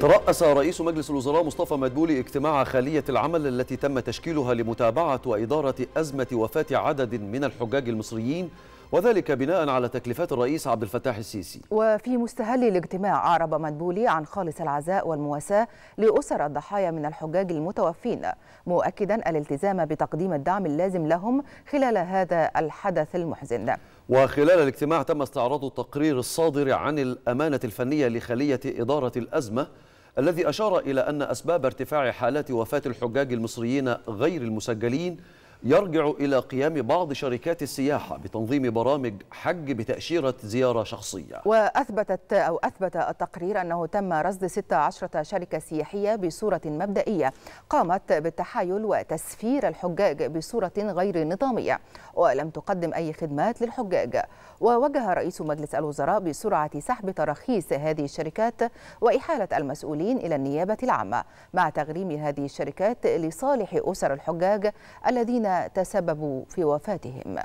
ترأس رئيس مجلس الوزراء مصطفى مدبولي اجتماع خلية العمل التي تم تشكيلها لمتابعة وإدارة أزمة وفاة عدد من الحجاج المصريين وذلك بناء على تكليفات الرئيس عبد الفتاح السيسي وفي مستهل الاجتماع أعرب مدبولي عن خالص العزاء والمواساة لأسر الضحايا من الحجاج المتوفين مؤكدا الالتزام بتقديم الدعم اللازم لهم خلال هذا الحدث المحزن وخلال الاجتماع تم استعراض التقرير الصادر عن الأمانة الفنية لخلية إدارة الأزمة الذي أشار إلى أن أسباب ارتفاع حالات وفاة الحجاج المصريين غير المسجلين يرجع إلى قيام بعض شركات السياحة بتنظيم برامج حج بتأشيرة زيارة شخصية وأثبتت أو أثبت التقرير أنه تم رصد 16 شركة سياحية بصورة مبدئية قامت بالتحايل وتسفير الحجاج بصورة غير نظامية ولم تقدم أي خدمات للحجاج ووجه رئيس مجلس الوزراء بسرعة سحب تراخيص هذه الشركات وإحالة المسؤولين إلى النيابة العامة مع تغريم هذه الشركات لصالح أسر الحجاج الذين الذين تسببوا في وفاتهم